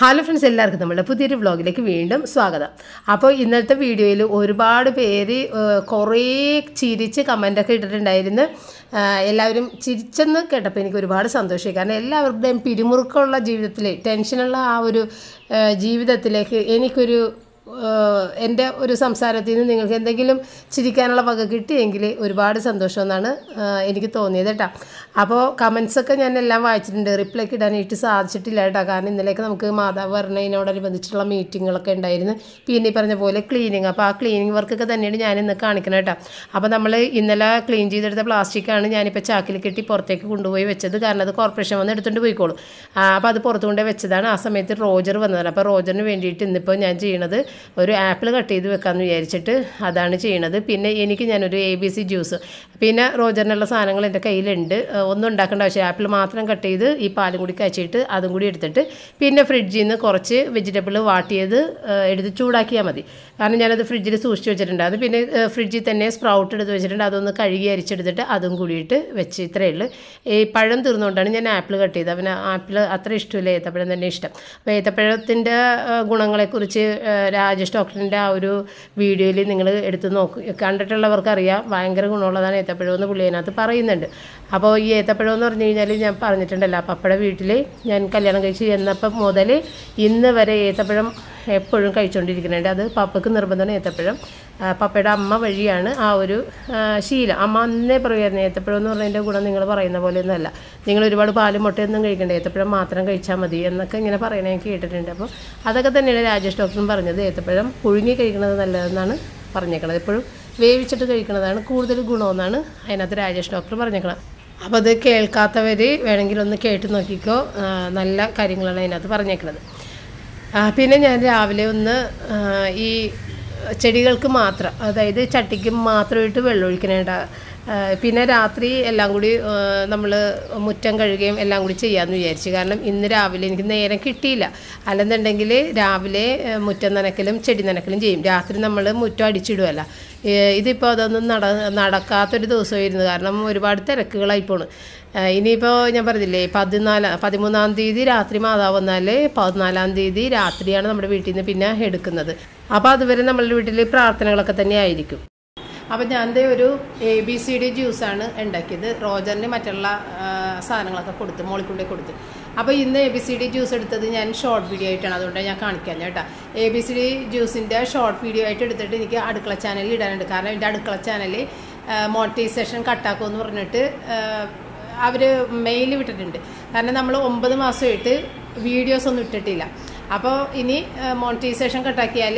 hello friends എല്ലാവർക്കും നമ്മുടെ പുതിയൊരു വ്ളോഗിലേക്ക് വീണ്ടും സ്വാഗതം അപ്പോൾ ഇന്നത്തെ വീഡിയോയിൽ ഒരുപാട് പേര് കുറേ ചിരിച്ച് കമൻ്റൊക്കെ ഇട്ടിട്ടുണ്ടായിരുന്നു എല്ലാവരും ചിരിച്ചെന്ന് കേട്ടപ്പോൾ എനിക്ക് ഒരുപാട് സന്തോഷമായി കാരണം എല്ലാവരുടെയും പിരിമുറുക്കമുള്ള ജീവിതത്തിലെ ടെൻഷനുള്ള ആ ഒരു ജീവിതത്തിലേക്ക് എനിക്കൊരു എൻ്റെ ഒരു സംസാരത്തിൽ നിന്ന് നിങ്ങൾക്ക് എന്തെങ്കിലും ചിരിക്കാനുള്ള വക കിട്ടിയെങ്കിൽ ഒരുപാട് സന്തോഷമെന്നാണ് എനിക്ക് തോന്നിയത് കേട്ടോ അപ്പോൾ കമൻസൊക്കെ ഞാൻ എല്ലാം വായിച്ചിട്ടുണ്ട് റിപ്ലൈക്ക് ഇടാനായിട്ട് സാധിച്ചിട്ടില്ല കേട്ടോ കാരണം ഇന്നലെയൊക്കെ നമുക്ക് മാതാവ് വർണ്ണയിനോടനുബന്ധിച്ചുള്ള മീറ്റിങ്ങുകളൊക്കെ ഉണ്ടായിരുന്നു പിന്നെ ഈ പറഞ്ഞ പോലെ ക്ലീനിങ് അപ്പോൾ ആ ക്ലീനിങ് വർക്കൊക്കെ തന്നെയാണ് ഞാൻ ഇന്ന് കാണിക്കണം കേട്ടോ അപ്പോൾ നമ്മൾ ഇന്നലെ ക്ലീൻ ചെയ്തെടുത്ത പ്ലാസ്റ്റിക്കാണ് ഞാനിപ്പോൾ ചാക്കിൽ കെട്ടി പുറത്തേക്ക് കൊണ്ടുപോയി വെച്ചത് കാരണം അത് കോർപ്പറേഷൻ വന്ന് എടുത്തുകൊണ്ട് പോയിക്കോളും അപ്പോൾ അത് പുറത്തുകൊണ്ടേ വെച്ചതാണ് ആ സമയത്ത് റോജർ വന്നതാണ് അപ്പോൾ റോജറിന് വേണ്ടിയിട്ട് ഇന്നിപ്പോൾ ഞാൻ ചെയ്യണത് ഒരു ആപ്പിൾ കട്ട് ചെയ്ത് വെക്കാമെന്ന് വിചാരിച്ചിട്ട് അതാണ് ചെയ്യണത് പിന്നെ എനിക്ക് ഞാനൊരു എ ബി സി ജ്യൂസ് പിന്നെ റോജറിനുള്ള സാധനങ്ങൾ എൻ്റെ കയ്യിലുണ്ട് ഒന്നും ഉണ്ടാക്കേണ്ട ആവശ്യം ആപ്പിൾ മാത്രം കട്ട് ചെയ്ത് ഈ പാലും കൂടി കഴിച്ചിട്ട് അതും കൂടി എടുത്തിട്ട് പിന്നെ ഫ്രിഡ്ജിൽ നിന്ന് കുറച്ച് വെജിറ്റബിൾ വാട്ടിയത് എടുത്ത് ചൂടാക്കിയാൽ മതി കാരണം ഞാനത് ഫ്രിഡ്ജിൽ സൂക്ഷിച്ച് അത് പിന്നെ ഫ്രിഡ്ജിൽ തന്നെ സ്പ്രൗട്ട് എടുത്ത് വെച്ചിട്ടുണ്ട് അതൊന്ന് കഴുകി അരിച്ചെടുത്തിട്ട് അതും കൂടിയിട്ട് വെച്ച് ഇത്രയേ ഉള്ളൂ ഈ പഴം തീർന്നുകൊണ്ടാണ് ഞാൻ ആപ്പിൾ കട്ട് ചെയ്തത് അവന് ആപ്പിൾ അത്ര ഇഷ്ടമില്ല ഏത്തപ്പഴം തന്നെ ഇഷ്ടം അപ്പോൾ ഏത്തപ്പഴത്തിൻ്റെ ഗുണങ്ങളെക്കുറിച്ച് രാ രാജേഷ് ഡോക്ടറിൻ്റെ ആ ഒരു വീഡിയോയിൽ നിങ്ങൾ എടുത്ത് നോക്കി കണ്ടിട്ടുള്ളവർക്കറിയാം ഭയങ്കര ഗുണമുള്ളതാണ് ഏത്തപ്പഴമെന്ന് പുള്ളി അതിനകത്ത് പറയുന്നുണ്ട് അപ്പോൾ ഈ ഏത്തപ്പഴം എന്ന് പറഞ്ഞു കഴിഞ്ഞാൽ ഞാൻ പറഞ്ഞിട്ടുണ്ടല്ലോ പപ്പയുടെ വീട്ടിൽ ഞാൻ കല്യാണം കഴിച്ച് ചെന്നപ്പം മുതൽ ഇന്ന് വരെ ഏത്തപ്പഴം എപ്പോഴും കഴിച്ചുകൊണ്ടിരിക്കുന്നുണ്ട് അത് പപ്പയ്ക്ക് നിർബന്ധമാണ് ഏത്തപ്പഴം പപ്പയുടെ അമ്മ വഴിയാണ് ആ ഒരു ശീലം അമ്മ അന്നേ പറയുമായിരുന്നു ഏത്തപ്പഴം എന്ന് പറഞ്ഞതിൻ്റെ ഗുണം നിങ്ങൾ പറയുന്ന പോലെ ഒന്നുമല്ല നിങ്ങൾ ഒരുപാട് പാലും മുട്ടയൊന്നും കഴിക്കണ്ട ഏത്തപ്പഴം മാത്രം കഴിച്ചാൽ മതി എന്നൊക്കെ ഇങ്ങനെ പറയണ കേട്ടിട്ടുണ്ട് അപ്പോൾ അതൊക്കെ തന്നെയാണ് രാജേഷ് ഡോക്ടറും പറഞ്ഞത് ഏത്തപ്പഴം പുഴുങ്ങി കഴിക്കുന്നത് നല്ലതെന്നാണ് പറഞ്ഞേക്കണത് എപ്പോഴും വേവിച്ചിട്ട് കഴിക്കുന്നതാണ് കൂടുതൽ ഗുണമെന്നാണ് അതിനകത്ത് രാജേഷ് ഡോക്ടർ പറഞ്ഞേക്കണം അപ്പോൾ അത് കേൾക്കാത്തവർ വേണമെങ്കിൽ ഒന്ന് കേട്ട് നോക്കിക്കോ നല്ല കാര്യങ്ങളാണ് അതിനകത്ത് പറഞ്ഞേക്കുന്നത് പിന്നെ ഞാൻ രാവിലെ ഒന്ന് ഈ ചെടികൾക്ക് മാത്രം അതായത് ചട്ടിക്ക് മാത്രമായിട്ട് വെള്ളം ഒഴിക്കണേണ്ട പിന്നെ രാത്രി എല്ലാം കൂടി നമ്മൾ മുറ്റം കഴുകുകയും എല്ലാം കൂടി ചെയ്യാമെന്ന് വിചാരിച്ചു കാരണം ഇന്ന് രാവിലെ എനിക്ക് നേരം കിട്ടിയില്ല അല്ലെന്നുണ്ടെങ്കിൽ രാവിലെ മുറ്റം നനക്കലും ചെടി നനക്കലും ചെയ്യും രാത്രി നമ്മൾ മുറ്റം അടിച്ചിടുമല്ല ഇതിപ്പോൾ അതൊന്നും നട നടക്കാത്തൊരു ദിവസമായിരുന്നു കാരണം ഒരുപാട് തിരക്കുകളായി ഇനിയിപ്പോൾ ഞാൻ പറഞ്ഞില്ലേ പതിനാല് പതിമൂന്നാം തീയതി രാത്രി മാതാവ് വന്നാൽ പതിനാലാം തീയതി രാത്രിയാണ് നമ്മുടെ വീട്ടിൽ നിന്ന് പിന്നെ എടുക്കുന്നത് അപ്പോൾ അതുവരെ നമ്മളുടെ വീട്ടിൽ പ്രാർത്ഥനകളൊക്കെ തന്നെ ആയിരിക്കും അപ്പം ഞാൻ ഒരു എ ബി സി ഡി ജ്യൂസാണ് ഉണ്ടാക്കിയത് റോജറിന് മറ്റുള്ള സാധനങ്ങളൊക്കെ കൊടുത്ത് മോളിക്കൊണ്ടേ കൊടുത്ത് അപ്പോൾ ഇന്ന് A B C D juice എടുത്തത് ഞാൻ ഷോർട്ട് വീഡിയോ ആയിട്ടാണ് അതുകൊണ്ട് ഞാൻ കാണിക്കാം കേട്ടോ എ ബി സി ഡി ജ്യൂസിൻ്റെ ഷോർട്ട് വീഡിയോ ആയിട്ട് എടുത്തിട്ട് എനിക്ക് അടുക്കള ചാനലിൽ ഇടാനുണ്ട് കാരണം എൻ്റെ അടുക്കള ചാനലിൽ മോണിറ്റൈസേഷൻ കട്ടാക്കുമെന്ന് പറഞ്ഞിട്ട് അവർ മെയിൽ വിട്ടിട്ടുണ്ട് കാരണം നമ്മൾ ഒമ്പത് മാസമായിട്ട് വീഡിയോസ് ഒന്നും ഇട്ടിട്ടില്ല അപ്പോൾ ഇനി മോണിറ്റൈസേഷൻ കട്ടാക്കിയാൽ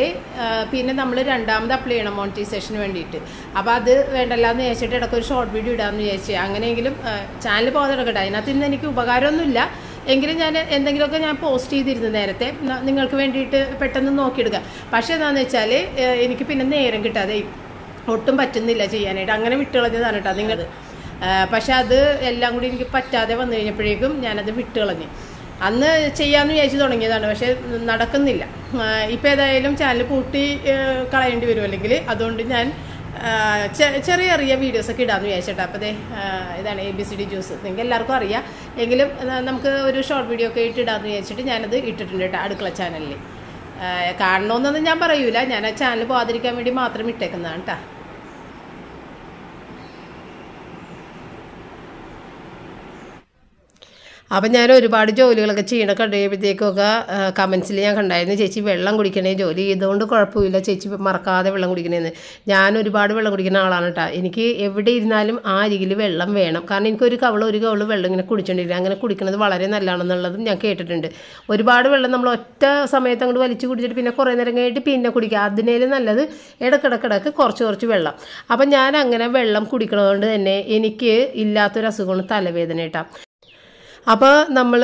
പിന്നെ നമ്മൾ രണ്ടാമത് അപ്ലൈ ചെയ്യണം മോണിറ്റൈസേഷന് വേണ്ടിയിട്ട് അപ്പോൾ അത് വേണ്ടല്ലാന്ന് ചോദിച്ചിട്ട് ഇടയ്ക്ക് ഒരു ഷോർട്ട് വീഡിയോ ഇടാമെന്ന് ചോദിച്ചു അങ്ങനെയെങ്കിലും ചാനൽ പോകാതെ കിടക്കട്ടെ അതിനകത്ത് ഇന്ന് എനിക്ക് ഉപകാരമൊന്നുമില്ല എങ്കിലും ഞാൻ എന്തെങ്കിലുമൊക്കെ ഞാൻ പോസ്റ്റ് ചെയ്തിരുന്നു നേരത്തെ നിങ്ങൾക്ക് വേണ്ടിയിട്ട് പെട്ടെന്ന് നോക്കിയെടുക്കുക പക്ഷേ എന്താണെന്ന് വെച്ചാൽ എനിക്ക് പിന്നെ നേരം കിട്ടാതെ ഒട്ടും പറ്റുന്നില്ല ചെയ്യാനായിട്ട് അങ്ങനെ വിട്ടുകളഞ്ഞതാണ് കേട്ടോ നിങ്ങൾ പക്ഷെ അത് എല്ലാം കൂടി എനിക്ക് പറ്റാതെ വന്നു കഴിഞ്ഞപ്പോഴേക്കും ഞാനത് വിട്ടുകളഞ്ഞു അന്ന് ചെയ്യാമെന്ന് വിചാരിച്ച് തുടങ്ങിയതാണ് പക്ഷെ നടക്കുന്നില്ല ഇപ്പോൾ ഏതായാലും ചാനൽ പൂട്ടി കളയേണ്ടി വരും അല്ലെങ്കിൽ അതുകൊണ്ട് ഞാൻ ചെറിയ ചെറിയ വീഡിയോസൊക്കെ ഇടാമെന്ന് വിചാരിച്ചിട്ടാ അപ്പോൾ അതെ ഇതാണ് A B C D juice നിങ്ങൾക്ക് എല്ലാവർക്കും അറിയാം എങ്കിലും നമുക്ക് ഒരു ഷോർട്ട് വീഡിയോ ഒക്കെ ഇട്ടിടാമെന്ന് വിചാരിച്ചിട്ട് ഞാനത് ഇട്ടിട്ടുണ്ട് കേട്ടോ അടുക്കള ചാനലിൽ കാണണമെന്നൊന്നും ഞാൻ പറയൂല ഞാൻ ആ ചാനൽ പോകാതിരിക്കാൻ വേണ്ടി മാത്രം ഇട്ടേക്കുന്നതാണ് കേട്ടോ അപ്പം ഞാൻ ഒരുപാട് ജോലികളൊക്കെ ചെയ്യണ കഴിയുമ്പോഴത്തേക്കൊക്കെ കമൻസിൽ ഞാൻ കണ്ടായിരുന്നു ചേച്ചി വെള്ളം കുടിക്കണേ ജോലി ചെയ്തുകൊണ്ട് കുഴപ്പമില്ല ചേച്ചി മറക്കാതെ വെള്ളം കുടിക്കണേന്ന് ഞാൻ ഒരുപാട് വെള്ളം കുടിക്കുന്ന ആളാണ് കേട്ടോ എനിക്ക് എവിടെ ഇരുന്നാലും ആ അരികിൽ വെള്ളം വേണം കാരണം എനിക്ക് ഒരു കവള് ഒരു കവള് വെള്ളം ഇങ്ങനെ കുടിച്ചിട്ടില്ല അങ്ങനെ കുടിക്കുന്നത് വളരെ നല്ലതാണെന്നുള്ളതും ഞാൻ കേട്ടിട്ടുണ്ട് ഒരുപാട് വെള്ളം നമ്മൾ ഒറ്റ സമയത്ത് അങ്ങോട്ട് വലിച്ചു കുടിച്ചിട്ട് പിന്നെ കുറേ നേരം കഴിഞ്ഞിട്ട് പിന്നെ കുടിക്കുക അതിനേലും നല്ലത് ഇടക്കിടക്കിടക്ക് കുറച്ച് കുറച്ച് വെള്ളം അപ്പം ഞാൻ അങ്ങനെ വെള്ളം കുടിക്കണതുകൊണ്ട് തന്നെ എനിക്ക് ഇല്ലാത്തൊരു അസുഖമാണ് തലവേദന കേട്ടോ അപ്പോൾ നമ്മൾ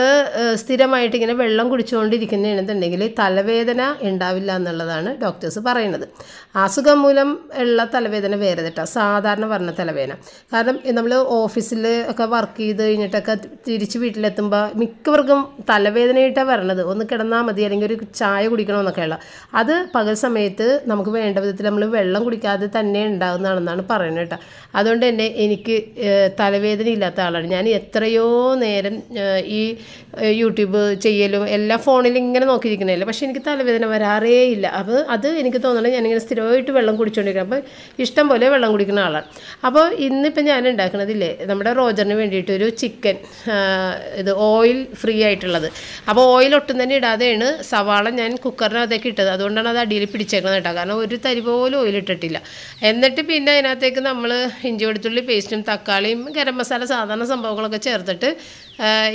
സ്ഥിരമായിട്ട് ഇങ്ങനെ വെള്ളം കുടിച്ചുകൊണ്ടിരിക്കുന്നതാണെന്നുണ്ടെങ്കിൽ തലവേദന ഉണ്ടാവില്ല എന്നുള്ളതാണ് ഡോക്ടേഴ്സ് പറയുന്നത് അസുഖം മൂലം ഉള്ള തലവേദന വേറെ തെറ്റാ സാധാരണ പറഞ്ഞ തലവേദന കാരണം നമ്മൾ ഓഫീസിൽ ഒക്കെ വർക്ക് ചെയ്ത് കഴിഞ്ഞിട്ടൊക്കെ തിരിച്ച് വീട്ടിലെത്തുമ്പോൾ മിക്കവർക്കും തലവേദനയായിട്ടാണ് വരണത് ഒന്ന് കിടന്നാൽ മതി അല്ലെങ്കിൽ ഒരു ചായ കുടിക്കണമെന്നൊക്കെയുള്ള അത് പകൽ സമയത്ത് നമുക്ക് വേണ്ട വിധത്തിൽ നമ്മൾ വെള്ളം കുടിക്കാതെ തന്നെ ഉണ്ടാകുന്നതാണെന്നാണ് പറയുന്നത് കേട്ടോ അതുകൊണ്ട് തന്നെ എനിക്ക് തലവേദന ഇല്ലാത്ത ആളാണ് ഞാൻ എത്രയോ നേരം ഈ യൂട്യൂബ് ചെയ്യലും എല്ലാ ഫോണിലും ഇങ്ങനെ നോക്കിയിരിക്കുന്നതല്ലേ പക്ഷേ എനിക്ക് തലവേദന വരാറേ ഇല്ല അപ്പോൾ അത് എനിക്ക് തോന്നുന്നത് ഞാനിങ്ങനെ സ്ഥിരമായിട്ട് വെള്ളം കുടിച്ചുകൊണ്ടിരിക്കണം അപ്പോൾ ഇഷ്ടം പോലെ വെള്ളം കുടിക്കുന്ന ആളാണ് അപ്പോൾ ഇന്നിപ്പോൾ ഞാൻ ഉണ്ടാക്കണതില്ലേ നമ്മുടെ റോജറിന് വേണ്ടിയിട്ടൊരു ചിക്കൻ ഇത് ഓയിൽ ഫ്രീ ആയിട്ടുള്ളത് അപ്പോൾ ഓയിൽ ഒട്ടും തന്നെ ഇടാതെയാണ് സവാള ഞാൻ കുക്കറിനകത്തേക്ക് ഇട്ടത് അതുകൊണ്ടാണ് അത് അടിയിൽ പിടിച്ചേക്കുന്നത് കേട്ടോ കാരണം ഒരു തരി പോലും ഓയിൽ ഇട്ടിട്ടില്ല എന്നിട്ട് പിന്നെ അതിനകത്തേക്ക് നമ്മൾ ഇഞ്ചി വെളുത്തുള്ളി പേസ്റ്റും തക്കാളിയും ഗരം മസാല സാധാരണ സംഭവങ്ങളൊക്കെ ചേർത്തിട്ട്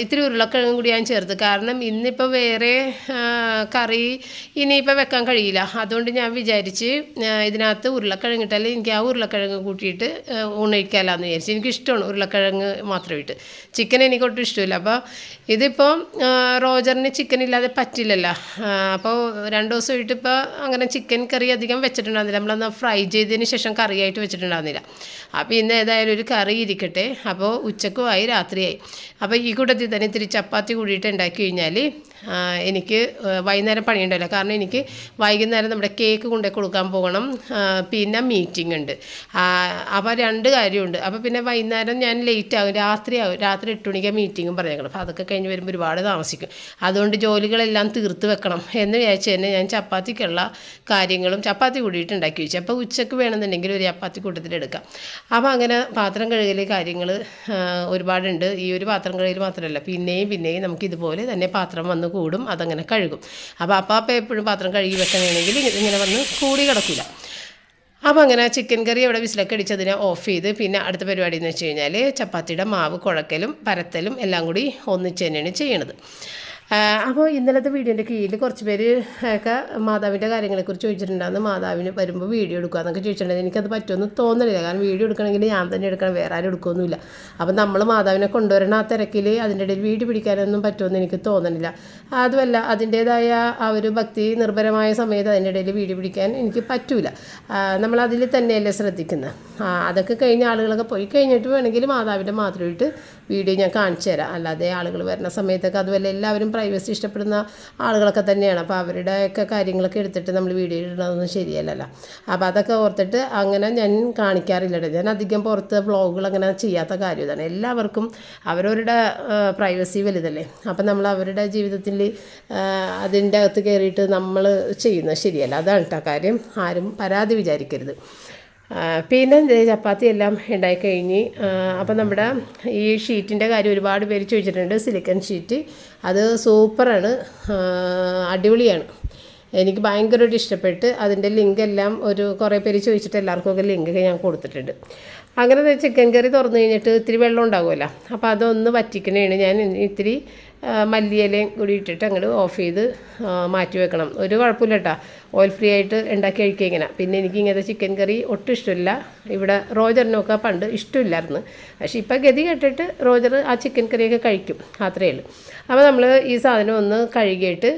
ഇത്തിരി ഉരുളക്കിഴങ്ങും കൂടി ഞാൻ ചേർത്ത് കാരണം ഇന്നിപ്പോൾ വേറെ കറി ഇനിയിപ്പോൾ വെക്കാൻ കഴിയില്ല അതുകൊണ്ട് ഞാൻ വിചാരിച്ച് ഇതിനകത്ത് ഉരുളക്കിഴങ്ങ് ഇട്ടാൽ എനിക്ക് ആ ഉരുളക്കിഴങ്ങ് കൂട്ടിയിട്ട് ഉണയിക്കാലാന്ന് വിചാരിച്ചു എനിക്ക് ഉരുളക്കിഴങ്ങ് മാത്രമായിട്ട് ചിക്കൻ എനിക്ക് ഒട്ടും ഇഷ്ടമില്ല അപ്പോൾ ഇതിപ്പോൾ റോജറിന് ചിക്കൻ ഇല്ലാതെ പറ്റില്ലല്ലോ അപ്പോൾ രണ്ട് ദിവസം ഇട്ടിപ്പോൾ അങ്ങനെ ചിക്കൻ കറി അധികം വെച്ചിട്ടുണ്ടായിരുന്നില്ല നമ്മളന്ന് ഫ്രൈ ചെയ്തതിന് ശേഷം കറിയായിട്ട് വെച്ചിട്ടുണ്ടായിരുന്നില്ല അപ്പോൾ ഇന്ന് ഏതായാലും ഒരു കറി ഇരിക്കട്ടെ അപ്പോൾ ഉച്ചക്കുമായി ആയി രാത്രിയായി അപ്പോൾ ഈ കൂട്ടത്തിൽ തന്നെ ഇത്തിരി ചപ്പാത്തി കൂടിയിട്ട് ഉണ്ടാക്കി കഴിഞ്ഞാൽ എനിക്ക് വൈകുന്നേരം പണിയുണ്ടല്ലോ കാരണം എനിക്ക് വൈകുന്നേരം നമ്മുടെ കേക്ക് കൊണ്ടേ കൊടുക്കാൻ പോകണം പിന്നെ മീറ്റിംഗ് ഉണ്ട് അപ്പോൾ രണ്ട് കാര്യമുണ്ട് അപ്പോൾ പിന്നെ വൈകുന്നേരം ഞാൻ ലേറ്റ് ആകും രാത്രി ആകും രാത്രി എട്ട് മണിക്കാണ് മീറ്റിംഗും പറഞ്ഞേക്കണം അപ്പോൾ അതൊക്കെ കഴിഞ്ഞ് വരുമ്പോൾ ഒരുപാട് താമസിക്കും അതുകൊണ്ട് ജോലികളെല്ലാം തീർത്ത് വെക്കണം എന്ന് വിചാരിച്ച് തന്നെ ഞാൻ ചപ്പാത്തിക്കുള്ള കാര്യങ്ങളും ചപ്പാത്തി കൂടിയിട്ട് ഉണ്ടാക്കി വെച്ചു അപ്പോൾ ഉച്ചയ്ക്ക് വേണമെന്നുണ്ടെങ്കിൽ ഒരു ചപ്പാത്തി കൂട്ടത്തിലെടുക്കാം അപ്പോൾ അങ്ങനെ പാത്രം കഴുകൽ കാര്യങ്ങൾ ഒരുപാടുണ്ട് ഈ ഒരു പാത്രം കഴുകൽ ഗ്ലാസ്സിൽ മാത്രമല്ല പിന്നെയും പിന്നെയും നമുക്ക് ഇതുപോലെ തന്നെ പാത്രം വന്ന് കൂടും അതങ്ങനെ കഴുകും അപ്പോൾ അപ്പാപ്പ എപ്പോഴും പാത്രം കഴുകി വെക്കണമെങ്കിൽ ഇങ്ങനെ വന്ന് കൂടി കിടക്കില്ല അപ്പോൾ അങ്ങനെ ചിക്കൻ കറി അവിടെ വിസിലൊക്കെ അടിച്ചതിനെ ഓഫ് ചെയ്ത് പിന്നെ അടുത്ത പരിപാടി എന്ന് വെച്ച് കഴിഞ്ഞാൽ ചപ്പാത്തിയുടെ മാവ് കുഴക്കലും പരത്തലും എല്ലാം കൂടി ഒന്നിച്ച് തന്നെയാണ് ചെയ്യണത് അപ്പോൾ ഇന്നലത്തെ വീഡിയോൻ്റെ കീഴിൽ കുറച്ച് പേര് ഒക്കെ മാതാവിൻ്റെ കാര്യങ്ങളെക്കുറിച്ച് ചോദിച്ചിട്ടുണ്ടായിരുന്നു മാതാവിന് വരുമ്പോൾ വീഡിയോ എടുക്കുക എന്നൊക്കെ ചോദിച്ചിട്ടുണ്ടായിരുന്നു എനിക്കത് പറ്റുമെന്ന് തോന്നുന്നില്ല കാരണം വീഡിയോ എടുക്കണമെങ്കിൽ ഞാൻ തന്നെ എടുക്കണം വേറെ ആരും എടുക്കുകയൊന്നുമില്ല അപ്പോൾ നമ്മൾ മാതാവിനെ കൊണ്ടുവരണ ആ തിരക്കിൽ അതിൻ്റെ ഇടയിൽ വീഡിയോ പിടിക്കാനൊന്നും പറ്റുമെന്ന് എനിക്ക് തോന്നുന്നില്ല അതുമല്ല അതിൻ്റേതായ ആ ഒരു ഭക്തി നിർഭരമായ സമയത്ത് അതിൻ്റെ ഇടയിൽ വീഡിയോ പിടിക്കാൻ എനിക്ക് പറ്റൂല നമ്മളതിൽ തന്നെയല്ലേ ശ്രദ്ധിക്കുന്നത് അതൊക്കെ കഴിഞ്ഞ ആളുകളൊക്കെ പോയി കഴിഞ്ഞിട്ട് വേണമെങ്കിൽ മാതാവിൻ്റെ മാത്രമായിട്ട് വീഡിയോ ഞാൻ കാണിച്ചു തരാം അല്ലാതെ ആളുകൾ വരുന്ന സമയത്തൊക്കെ അതുപോലെ എല്ലാവരും പ്രൈവസി ഇഷ്ടപ്പെടുന്ന ആളുകളൊക്കെ തന്നെയാണ് അപ്പോൾ അവരുടെയൊക്കെ കാര്യങ്ങളൊക്കെ എടുത്തിട്ട് നമ്മൾ വീഡിയോ ഇടുന്നതൊന്നും ശരിയല്ലല്ലോ അപ്പോൾ അതൊക്കെ ഓർത്തിട്ട് അങ്ങനെ ഞാൻ കാണിക്കാറില്ല ഞാൻ അധികം പുറത്ത് വ്ളോഗുകൾ അങ്ങനെ ചെയ്യാത്ത കാര്യം ഇതാണ് എല്ലാവർക്കും അവരവരുടെ പ്രൈവസി വലുതല്ലേ അപ്പം നമ്മൾ അവരുടെ ജീവിതത്തിൽ അതിൻ്റെ അകത്ത് കയറിയിട്ട് നമ്മൾ ചെയ്യുന്നത് ശരിയല്ല അതാണ് കേട്ടോ കാര്യം ആരും പരാതി വിചാരിക്കരുത് പിന്നെ ചപ്പാത്തി എല്ലാം ഉണ്ടായിക്കഴിഞ്ഞ് അപ്പം നമ്മുടെ ഈ ഷീറ്റിൻ്റെ കാര്യം ഒരുപാട് പേര് ചോദിച്ചിട്ടുണ്ട് സിലിക്കൺ ഷീറ്റ് അത് സൂപ്പറാണ് അടിപൊളിയാണ് എനിക്ക് ഭയങ്കരമായിട്ട് ഇഷ്ടപ്പെട്ട് അതിൻ്റെ ലിങ്ക് എല്ലാം ഒരു കുറേ പേര് ചോദിച്ചിട്ട് എല്ലാവർക്കും ഒക്കെ ലിങ്കൊക്കെ ഞാൻ കൊടുത്തിട്ടുണ്ട് അങ്ങനെ ചിക്കൻ കറി തുറന്നു കഴിഞ്ഞിട്ട് ഇത്തിരി വെള്ളം ഉണ്ടാകുമല്ലോ അപ്പോൾ അതൊന്ന് വറ്റിക്കണേണ് ഞാൻ ഇത്തിരി മല്ലിയിലയും കൂടി ഇട്ടിട്ട് അങ്ങോട്ട് ഓഫ് ചെയ്ത് മാറ്റി വെക്കണം ഒരു കുഴപ്പമില്ല കേട്ടോ ഓയിൽ ഫ്രീ ആയിട്ട് ഉണ്ടാക്കി കഴിക്കുക ഇങ്ങനെ പിന്നെ എനിക്ക് ഇങ്ങനത്തെ ചിക്കൻ കറി ഒട്ടും ഇഷ്ടമില്ല ഇവിടെ റോജറിനൊക്കെ പണ്ട് ഇഷ്ടമില്ലായിരുന്നു പക്ഷേ ഇപ്പം ഗതി കേട്ടിട്ട് റോജർ ആ ചിക്കൻ കറിയൊക്കെ കഴിക്കും അത്രയേ ഉള്ളൂ അപ്പോൾ നമ്മൾ ഈ സാധനം ഒന്ന് കഴുകിയിട്ട്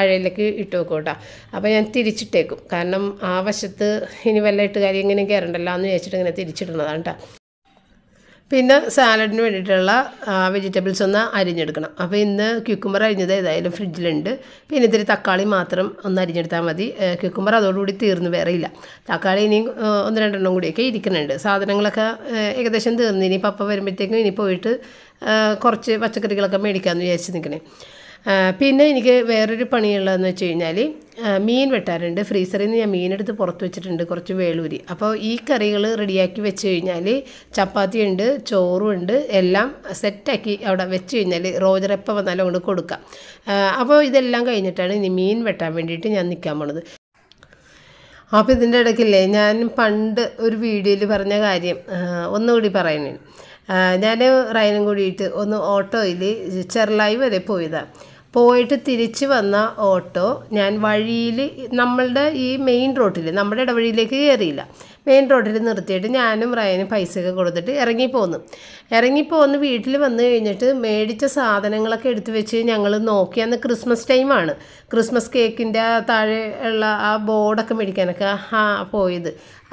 അഴയിലേക്ക് ഇട്ട് വെക്കും കേട്ടോ അപ്പോൾ ഞാൻ തിരിച്ചിട്ടേക്കും കാരണം ആ വശത്ത് ഇനി വെള്ളം ഇട്ട് കാര്യം ഇങ്ങനെ കയറണ്ടല്ലോ എന്ന് ചോദിച്ചിട്ട് ഇങ്ങനെ തിരിച്ചിടുന്നതാണ് കേട്ടോ പിന്നെ സാലഡിന് വേണ്ടിയിട്ടുള്ള വെജിറ്റബിൾസ് ഒന്ന് അരിഞ്ഞെടുക്കണം അപ്പോൾ ഇന്ന് ക്യൂക്കുമ്പർ അരിഞ്ഞത് ഏതായാലും ഫ്രിഡ്ജിലുണ്ട് പിന്നെ ഇത്തിരി തക്കാളി മാത്രം ഒന്ന് അരിഞ്ഞെടുത്താൽ മതി ക്യൂക്കുമ്പർ അതോടുകൂടി തീർന്നു വേറെ ഇല്ല തക്കാളി ഇനിയും ഒന്ന് രണ്ടെണ്ണം കൂടിയൊക്കെ ഇരിക്കുന്നുണ്ട് സാധനങ്ങളൊക്കെ ഏകദേശം തീർന്നു ഇനിയിപ്പോൾ അപ്പം വരുമ്പോഴത്തേക്കും ഇനി പോയിട്ട് കുറച്ച് പച്ചക്കറികളൊക്കെ മേടിക്കാമെന്ന് വിചാരിച്ച് നിൽക്കണേ പിന്നെ എനിക്ക് വേറൊരു പണിയുള്ളതെന്ന് വെച്ച് കഴിഞ്ഞാൽ മീൻ വെട്ടാറുണ്ട് ഫ്രീസറിൽ നിന്ന് ഞാൻ മീനെടുത്ത് പുറത്ത് വെച്ചിട്ടുണ്ട് കുറച്ച് വേളൂരി അപ്പോൾ ഈ കറികൾ റെഡിയാക്കി വെച്ച് കഴിഞ്ഞാൽ ചപ്പാത്തി ഉണ്ട് ചോറും ഉണ്ട് എല്ലാം സെറ്റാക്കി അവിടെ വെച്ച് കഴിഞ്ഞാൽ റോജർ എപ്പോൾ വന്നാലും അങ്ങോട്ട് കൊടുക്കാം അപ്പോൾ ഇതെല്ലാം കഴിഞ്ഞിട്ടാണ് ഇനി മീൻ വെട്ടാൻ വേണ്ടിയിട്ട് ഞാൻ നിൽക്കാൻ പോണത് അപ്പോൾ ഇതിൻ്റെ ഇടയ്ക്കില്ലേ ഞാൻ പണ്ട് ഒരു വീഡിയോയിൽ പറഞ്ഞ കാര്യം ഒന്നുകൂടി പറയണേ ഞാൻ റൈനും കൂടിയിട്ട് ഒന്ന് ഓട്ടോയിൽ ചെറുലായി വരെ പോയതാണ് പോയിട്ട് തിരിച്ച് വന്ന ഓട്ടോ ഞാൻ വഴിയിൽ നമ്മളുടെ ഈ മെയിൻ റോട്ടിൽ നമ്മുടെ ഇടവഴിയിലേക്ക് കയറിയില്ല മെയിൻ റോഡിൽ നിർത്തിയിട്ട് ഞാനും റയനും പൈസയൊക്കെ കൊടുത്തിട്ട് ഇറങ്ങിപ്പോന്നു ഇറങ്ങിപ്പോന്ന് വീട്ടിൽ വന്നു കഴിഞ്ഞിട്ട് മേടിച്ച സാധനങ്ങളൊക്കെ എടുത്തു വെച്ച് ഞങ്ങൾ നോക്കി അന്ന് ക്രിസ്മസ് ടൈമാണ് ക്രിസ്മസ് കേക്കിൻ്റെ താഴെ ഉള്ള ആ ബോർഡൊക്കെ മേടിക്കാനൊക്കെ ആ പോയത്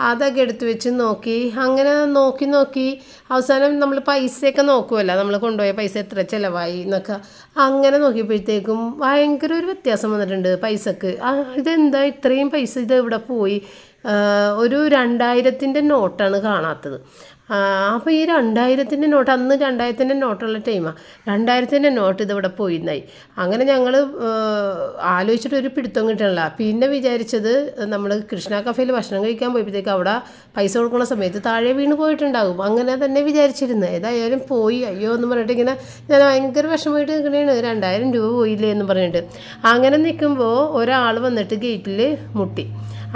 അതൊക്കെ എടുത്ത് വെച്ച് നോക്കി അങ്ങനെ നോക്കി നോക്കി അവസാനം നമ്മൾ പൈസയൊക്കെ നോക്കുമല്ലോ നമ്മൾ കൊണ്ടുപോയ പൈസ എത്ര ചിലവായി എന്നൊക്കെ അങ്ങനെ നോക്കിയപ്പോഴത്തേക്കും ഭയങ്കര ഒരു വ്യത്യാസം വന്നിട്ടുണ്ട് പൈസക്ക് ഇതെന്താ ഇത്രയും പൈസ ഇത് എവിടെ പോയി ഒരു രണ്ടായിരത്തിൻ്റെ നോട്ടാണ് കാണാത്തത് അപ്പോൾ ഈ രണ്ടായിരത്തിൻ്റെ നോട്ട് അന്ന് രണ്ടായിരത്തിൻ്റെ നോട്ടുള്ള ടൈമാണ് രണ്ടായിരത്തിൻ്റെ നോട്ട് ഇതിവിടെ പോയിന്നായി അങ്ങനെ ഞങ്ങൾ ആലോചിച്ചിട്ട് ഒരു പിടുത്തം കിട്ടണില്ല പിന്നെ വിചാരിച്ചത് നമ്മൾ കൃഷ്ണ കഫയിൽ ഭക്ഷണം കഴിക്കാൻ പോയപ്പോഴത്തേക്ക് അവിടെ പൈസ കൊടുക്കുന്ന സമയത്ത് താഴെ വീണ് പോയിട്ടുണ്ടാകും അങ്ങനെ തന്നെ വിചാരിച്ചിരുന്നു ഏതായാലും പോയി അയ്യോ എന്ന് പറഞ്ഞിട്ട് ഇങ്ങനെ ഞാൻ ഭയങ്കര വിഷമമായിട്ട് നിൽക്കണേണ് രണ്ടായിരം രൂപ പോയില്ലേ എന്ന് പറഞ്ഞിട്ട് അങ്ങനെ നിൽക്കുമ്പോൾ ഒരാൾ വന്നിട്ട് ഗേറ്റിൽ മുട്ടി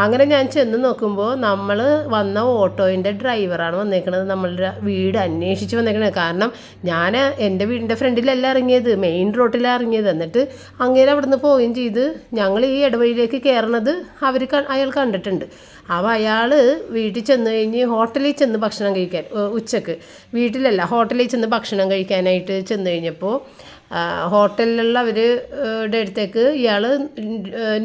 അങ്ങനെ ഞാൻ ചെന്ന് നോക്കുമ്പോൾ നമ്മൾ വന്ന ഓട്ടോയിൻ്റെ ഡ്രൈവറാണ് വന്നേക്കുന്നത് നമ്മളുടെ വീട് അന്വേഷിച്ച് വന്നേക്കണത് കാരണം ഞാൻ എൻ്റെ വീടിൻ്റെ ഫ്രണ്ടിലല്ല ഇറങ്ങിയത് മെയിൻ റോട്ടിലാണ് ഇറങ്ങിയത് എന്നിട്ട് അങ്ങനെ അവിടുന്ന് പോവുകയും ചെയ്ത് ഞങ്ങൾ ഈ ഇടവഴിയിലേക്ക് കയറണത് അവർ അയാൾ കണ്ടിട്ടുണ്ട് അപ്പോൾ അയാൾ വീട്ടിൽ ചെന്ന് കഴിഞ്ഞ് ഹോട്ടലിൽ ചെന്ന് ഭക്ഷണം കഴിക്കാൻ ഉച്ചക്ക് വീട്ടിലല്ല ഹോട്ടലിൽ ചെന്ന് ഭക്ഷണം കഴിക്കാനായിട്ട് ചെന്ന് കഴിഞ്ഞപ്പോൾ ഹോട്ടലിലുള്ളവരുടെ അടുത്തേക്ക് ഇയാൾ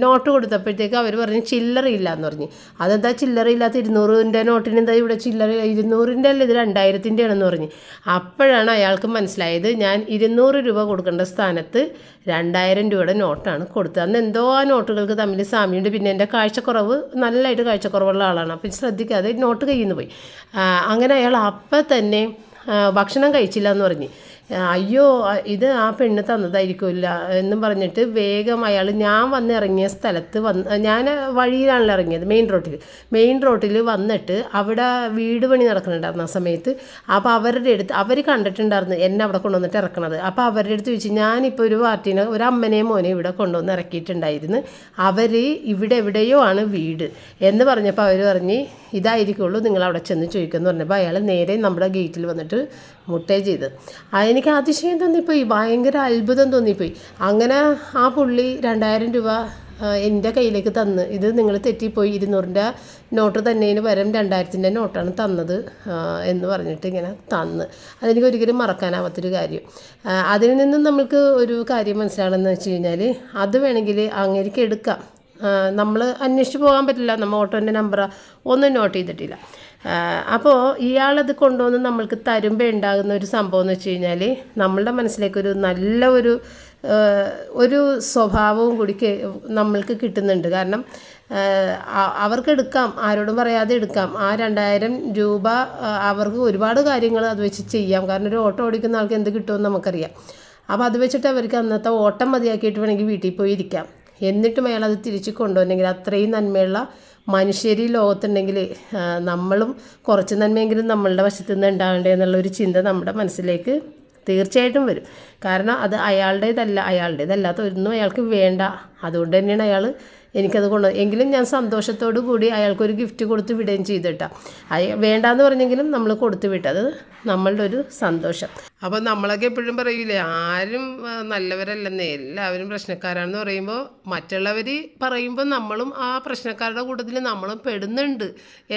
നോട്ട് കൊടുത്തപ്പോഴത്തേക്ക് അവർ പറഞ്ഞു ചില്ലറയില്ല എന്ന് പറഞ്ഞു അതെന്താ ചില്ലറയില്ലാത്ത ഇരുന്നൂറിൻ്റെ നോട്ടിന് എന്താ ഇവിടെ ചില്ലറ ഇരുന്നൂറിൻ്റെ അല്ല ഇത് രണ്ടായിരത്തിൻ്റെ ആണെന്ന് പറഞ്ഞു അപ്പോഴാണ് അയാൾക്ക് മനസ്സിലായത് ഞാൻ ഇരുന്നൂറ് രൂപ കൊടുക്കേണ്ട സ്ഥാനത്ത് രണ്ടായിരം രൂപയുടെ നോട്ടാണ് കൊടുത്തത് അന്ന് എന്തോ ആ നോട്ടുകൾക്ക് തമ്മിൽ സാമ്യമുണ്ട് പിന്നെ എൻ്റെ കാഴ്ചക്കുറവ് നല്ലതായിട്ട് കാഴ്ചക്കുറവുള്ള ആളാണ് അപ്പം ശ്രദ്ധിക്കാതെ നോട്ട് കയ്യിൽ നിന്ന് പോയി അങ്ങനെ അയാൾ അപ്പം തന്നെ ഭക്ഷണം കഴിച്ചില്ല എന്ന് പറഞ്ഞു അയ്യോ ഇത് ആ പെണ്ണ് തന്നതായിരിക്കില്ല എന്നും പറഞ്ഞിട്ട് വേഗം അയാൾ ഞാൻ വന്നിറങ്ങിയ സ്ഥലത്ത് വന്ന് ഞാൻ വഴിയിലാണല്ലോ ഇറങ്ങിയത് മെയിൻ റോട്ടിൽ മെയിൻ റോട്ടിൽ വന്നിട്ട് അവിടെ വീട് പണി നടക്കുന്നുണ്ടായിരുന്നു ആ സമയത്ത് അപ്പോൾ അവരുടെ അടുത്ത് അവർ കണ്ടിട്ടുണ്ടായിരുന്നു എന്നെ അവിടെ കൊണ്ടുവന്നിട്ട് ഇറക്കണത് അപ്പോൾ അവരുടെ അടുത്ത് ചോദിച്ചു ഞാനിപ്പോൾ ഒരു പാർട്ടീനെ ഒരു അമ്മനെയും മോനെയും ഇവിടെ കൊണ്ടുവന്ന് ഇറക്കിയിട്ടുണ്ടായിരുന്നു അവർ ഇവിടെ എവിടെയോ ആണ് വീട് എന്ന് പറഞ്ഞപ്പോൾ അവർ പറഞ്ഞ് ഇതായിരിക്കുള്ളൂ നിങ്ങൾ അവിടെ ചെന്ന് ചോദിക്കുമെന്ന് പറഞ്ഞപ്പോൾ അയാൾ നേരെ നമ്മുടെ ഗേറ്റിൽ വന്നിട്ട് മുട്ടേജ് ചെയ്ത് എനിക്ക് അതിശയം തോന്നിപ്പോയി ഭയങ്കര അത്ഭുതം തോന്നിപ്പോയി അങ്ങനെ ആ പുള്ളി രണ്ടായിരം രൂപ എൻ്റെ കയ്യിലേക്ക് തന്ന് ഇത് നിങ്ങൾ തെറ്റിപ്പോയി ഇരുന്നൂറിൻ്റെ നോട്ട് തന്നതിന് പകരം രണ്ടായിരത്തിൻ്റെ നോട്ടാണ് തന്നത് എന്ന് പറഞ്ഞിട്ട് ഇങ്ങനെ തന്ന് അതെനിക്ക് ഒരിക്കലും മറക്കാനാവാത്തൊരു കാര്യം അതിൽ നിന്നും നമുക്ക് ഒരു കാര്യം മനസ്സിലാണെന്ന് വെച്ച് കഴിഞ്ഞാൽ അത് വേണമെങ്കിൽ അങ്ങേക്ക് എടുക്കാം നമ്മൾ അന്വേഷിച്ച് പോകാൻ പറ്റില്ല നമ്മൾ ഓട്ടോൻ്റെ നമ്പർ ഒന്നും നോട്ട് ചെയ്തിട്ടില്ല അപ്പോൾ ഇയാളത് കൊണ്ടുവന്ന് നമ്മൾക്ക് തരുമ്പോൾ ഉണ്ടാകുന്ന ഒരു സംഭവം എന്ന് വെച്ച് കഴിഞ്ഞാൽ നമ്മളുടെ മനസ്സിലേക്കൊരു നല്ല ഒരു ഒരു സ്വഭാവവും കൂടി നമ്മൾക്ക് കിട്ടുന്നുണ്ട് കാരണം അവർക്ക് എടുക്കാം ആരോടും പറയാതെ എടുക്കാം ആ രണ്ടായിരം രൂപ അവർക്ക് ഒരുപാട് കാര്യങ്ങൾ അത് വെച്ച് ചെയ്യാം കാരണം ഒരു ഓട്ടോ ഓടിക്കുന്ന ആൾക്ക് എന്ത് കിട്ടുമെന്ന് നമുക്കറിയാം അപ്പോൾ അത് വെച്ചിട്ട് അവർക്ക് അന്നത്തെ ഓട്ടം മതിയാക്കിയിട്ട് വേണമെങ്കിൽ വീട്ടിൽ പോയി ഇരിക്കാം എന്നിട്ടും അയാൾ അത് തിരിച്ചു കൊണ്ടുവന്നെങ്കിൽ അത്രയും നന്മയുള്ള മനുഷ്യരി ലോകത്തുണ്ടെങ്കിൽ നമ്മളും കുറച്ച് നന്മയെങ്കിലും നമ്മളുടെ വശത്ത് നിന്ന് ഉണ്ടാവണ്ടേ എന്നുള്ളൊരു ചിന്ത നമ്മുടെ മനസ്സിലേക്ക് തീർച്ചയായിട്ടും വരും കാരണം അത് അയാളുടേതല്ല അയാളുടേതല്ലാത്ത ഒന്നും അയാൾക്ക് വേണ്ട അതുകൊണ്ട് തന്നെയാണ് അയാൾ എനിക്കത് കൊണ്ട് എങ്കിലും ഞാൻ സന്തോഷത്തോടു കൂടി അയാൾക്കൊരു ഗിഫ്റ്റ് കൊടുത്ത് വിടുകയും ചെയ്തിട്ടാണ് അയ വേണ്ടാന്ന് പറഞ്ഞെങ്കിലും നമ്മൾ കൊടുത്തു വിട്ടത് നമ്മളുടെ ഒരു സന്തോഷം അപ്പോൾ നമ്മളൊക്കെ എപ്പോഴും പറയൂലേ ആരും നല്ലവരല്ലെന്ന് എല്ലാവരും പ്രശ്നക്കാരാണെന്ന് പറയുമ്പോൾ മറ്റുള്ളവർ പറയുമ്പോൾ നമ്മളും ആ പ്രശ്നക്കാരുടെ കൂട്ടത്തിൽ നമ്മളും പെടുന്നുണ്ട്